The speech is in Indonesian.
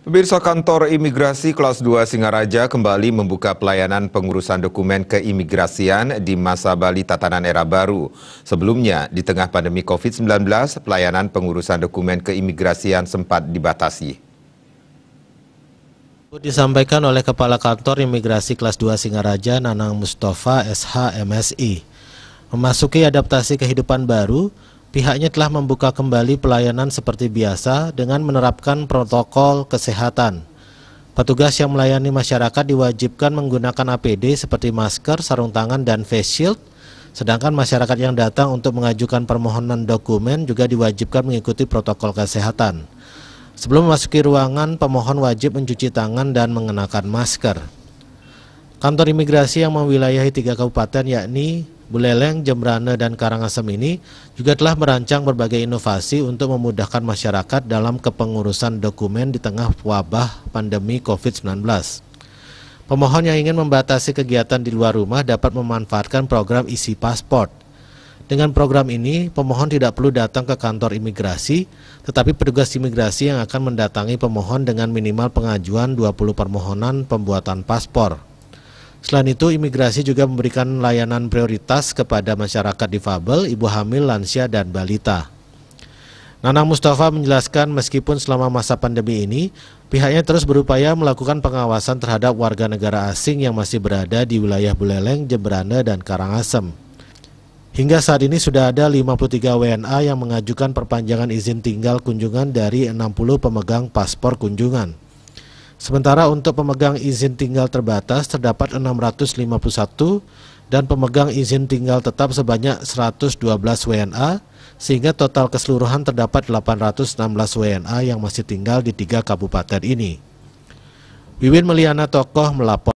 Pemirsa kantor imigrasi kelas 2 Singaraja kembali membuka pelayanan pengurusan dokumen keimigrasian di masa Bali tatanan era baru. Sebelumnya, di tengah pandemi COVID-19, pelayanan pengurusan dokumen keimigrasian sempat dibatasi. Disampaikan oleh Kepala Kantor Imigrasi Kelas 2 Singaraja, Nanang Mustafa SH MSI. Memasuki adaptasi kehidupan baru, pihaknya telah membuka kembali pelayanan seperti biasa dengan menerapkan protokol kesehatan. Petugas yang melayani masyarakat diwajibkan menggunakan APD seperti masker, sarung tangan, dan face shield, sedangkan masyarakat yang datang untuk mengajukan permohonan dokumen juga diwajibkan mengikuti protokol kesehatan. Sebelum memasuki ruangan, pemohon wajib mencuci tangan dan mengenakan masker. Kantor imigrasi yang mewilayahi tiga kabupaten yakni Buleleng, Jembrane, dan Karangasem ini juga telah merancang berbagai inovasi untuk memudahkan masyarakat dalam kepengurusan dokumen di tengah wabah pandemi COVID-19. Pemohon yang ingin membatasi kegiatan di luar rumah dapat memanfaatkan program isi pasport. Dengan program ini, pemohon tidak perlu datang ke kantor imigrasi, tetapi petugas imigrasi yang akan mendatangi pemohon dengan minimal pengajuan 20 permohonan pembuatan paspor. Selain itu, imigrasi juga memberikan layanan prioritas kepada masyarakat difabel, ibu hamil, lansia, dan balita. Nana Mustafa menjelaskan meskipun selama masa pandemi ini, pihaknya terus berupaya melakukan pengawasan terhadap warga negara asing yang masih berada di wilayah Buleleng, Jemberana, dan Karangasem. Hingga saat ini sudah ada 53 WNA yang mengajukan perpanjangan izin tinggal kunjungan dari 60 pemegang paspor kunjungan. Sementara untuk pemegang izin tinggal terbatas terdapat 651 dan pemegang izin tinggal tetap sebanyak 112 WNA sehingga total keseluruhan terdapat 816 WNA yang masih tinggal di tiga kabupaten ini. Wiwin Meliana Tokoh melapor